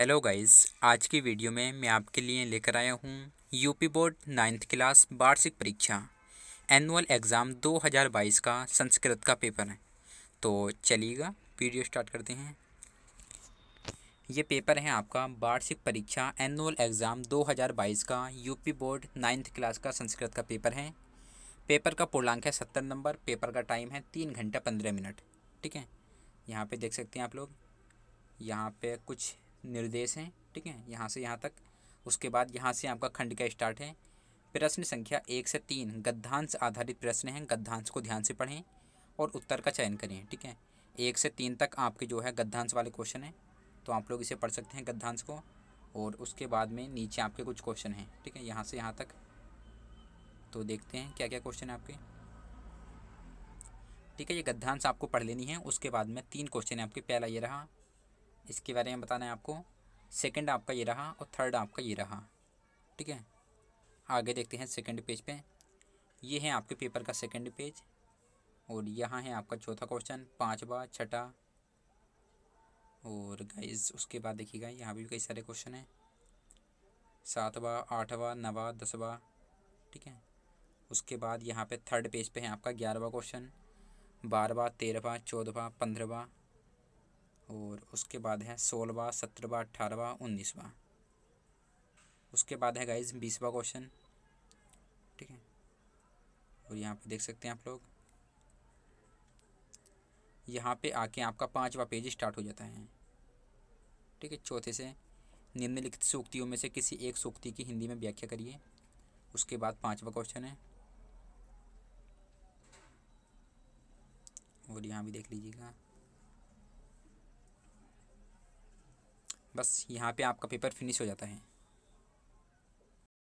hello guys आज की video में मैं आपके लिए लेकर आया हूँ यूपी बोर्ड नाइन्थ क्लास वार्षिक परीक्षा एनुअल एग्ज़ाम 2022 का संस्कृत का पेपर है तो चलिएगा वीडियो स्टार्ट करते हैं ये पेपर है आपका वार्षिक परीक्षा एनुअल एग्ज़ाम 2022 का यूपी बोर्ड नाइन्थ क्लास का संस्कृत का पेपर है पेपर का पूर्णांक है सत्तर नंबर पेपर का टाइम है तीन घंटा पंद्रह मिनट ठीक है यहाँ पर देख सकते हैं आप लोग यहाँ पे कुछ निर्देश हैं ठीक है यहाँ से यहाँ तक उसके बाद यहाँ से आपका खंड का स्टार्ट है प्रश्न संख्या एक से तीन गद्धांश आधारित प्रश्न हैं गद्धांश को ध्यान से पढ़ें और उत्तर का चयन करें ठीक है एक से तीन तक आपके जो है गद्धांश वाले क्वेश्चन हैं तो आप लोग इसे पढ़ सकते हैं गद्धांश को और उसके बाद में नीचे आपके कुछ क्वेश्चन हैं ठीक है यहाँ से यहाँ तक तो देखते हैं क्या क्या क्वेश्चन है आपके ठीक है ये गद्धांश आपको पढ़ लेनी है उसके बाद में तीन क्वेश्चन है आपके पहला ये रहा इसके बारे में बताना है आपको सेकंड आपका ये रहा और थर्ड आपका ये रहा ठीक है आगे देखते हैं सेकंड पेज पे ये है आपके पेपर का सेकंड पेज और यहाँ है आपका चौथा क्वेश्चन पाँचवा छठा और गाइस उसके बाद देखिएगा यहाँ भी कई सारे क्वेश्चन हैं सातवा आठवा नवा दसवा ठीक है उसके बाद यहाँ पे थर्ड पेज पे है आपका ग्यारहवा क्वेश्चन बारहवा तेरहवा चौदहवा पंद्रहवा और उसके बाद है सोलहवा सत्रहवा अट्ठारहवा उन्नीसवा उसके बाद है गाइज बीसवा क्वेश्चन ठीक है और यहाँ पे देख सकते हैं आप लोग यहाँ पे आके आपका पांचवा पेज स्टार्ट हो जाता है ठीक है चौथे से निम्नलिखित सूक्तियों में से किसी एक सूक्ति की हिंदी में व्याख्या करिए उसके बाद पांचवा क्वेश्चन है और यहाँ भी देख लीजिएगा बस यहाँ पे आपका पेपर फिनिश हो जाता है